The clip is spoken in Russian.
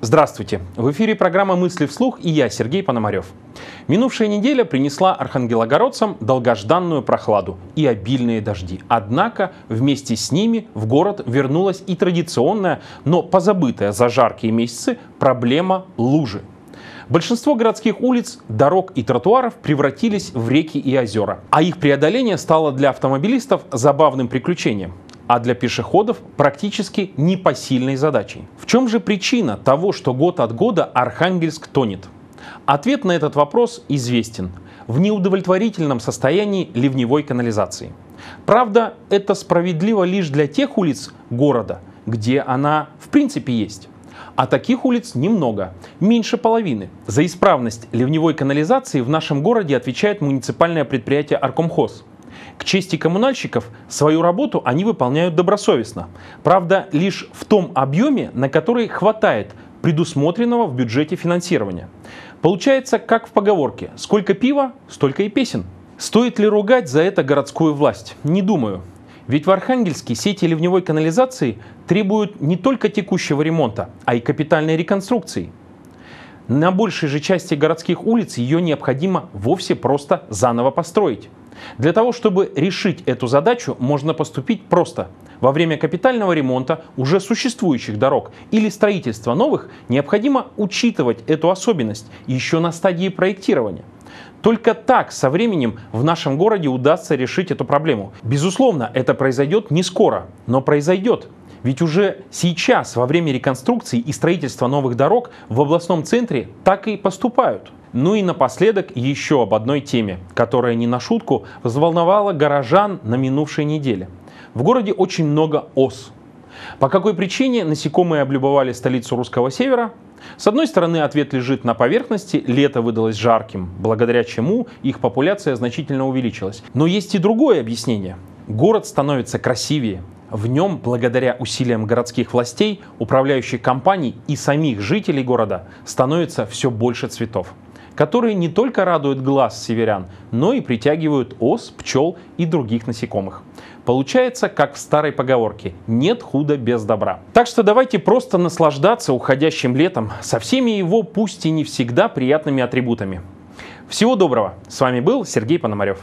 Здравствуйте! В эфире программа «Мысли вслух» и я, Сергей Пономарев. Минувшая неделя принесла архангелогородцам долгожданную прохладу и обильные дожди. Однако вместе с ними в город вернулась и традиционная, но позабытая за жаркие месяцы проблема лужи. Большинство городских улиц, дорог и тротуаров превратились в реки и озера, а их преодоление стало для автомобилистов забавным приключением, а для пешеходов практически непосильной задачей чем же причина того, что год от года Архангельск тонет? Ответ на этот вопрос известен. В неудовлетворительном состоянии ливневой канализации. Правда, это справедливо лишь для тех улиц города, где она в принципе есть. А таких улиц немного, меньше половины. За исправность ливневой канализации в нашем городе отвечает муниципальное предприятие «Аркомхоз». К чести коммунальщиков, свою работу они выполняют добросовестно. Правда, лишь в том объеме, на который хватает предусмотренного в бюджете финансирования. Получается, как в поговорке «Сколько пива, столько и песен». Стоит ли ругать за это городскую власть? Не думаю. Ведь в Архангельске сети ливневой канализации требуют не только текущего ремонта, а и капитальной реконструкции. На большей же части городских улиц ее необходимо вовсе просто заново построить. Для того, чтобы решить эту задачу, можно поступить просто. Во время капитального ремонта уже существующих дорог или строительства новых необходимо учитывать эту особенность еще на стадии проектирования. Только так со временем в нашем городе удастся решить эту проблему. Безусловно, это произойдет не скоро, но произойдет. Ведь уже сейчас, во время реконструкции и строительства новых дорог, в областном центре так и поступают. Ну и напоследок еще об одной теме, которая не на шутку взволновала горожан на минувшей неделе. В городе очень много ос. По какой причине насекомые облюбовали столицу русского севера? С одной стороны, ответ лежит на поверхности, лето выдалось жарким, благодаря чему их популяция значительно увеличилась. Но есть и другое объяснение. Город становится красивее, в нем, благодаря усилиям городских властей, управляющих компаний и самих жителей города, становится все больше цветов которые не только радуют глаз северян, но и притягивают ос, пчел и других насекомых. Получается, как в старой поговорке, нет худа без добра. Так что давайте просто наслаждаться уходящим летом со всеми его, пусть и не всегда, приятными атрибутами. Всего доброго! С вами был Сергей Пономарев.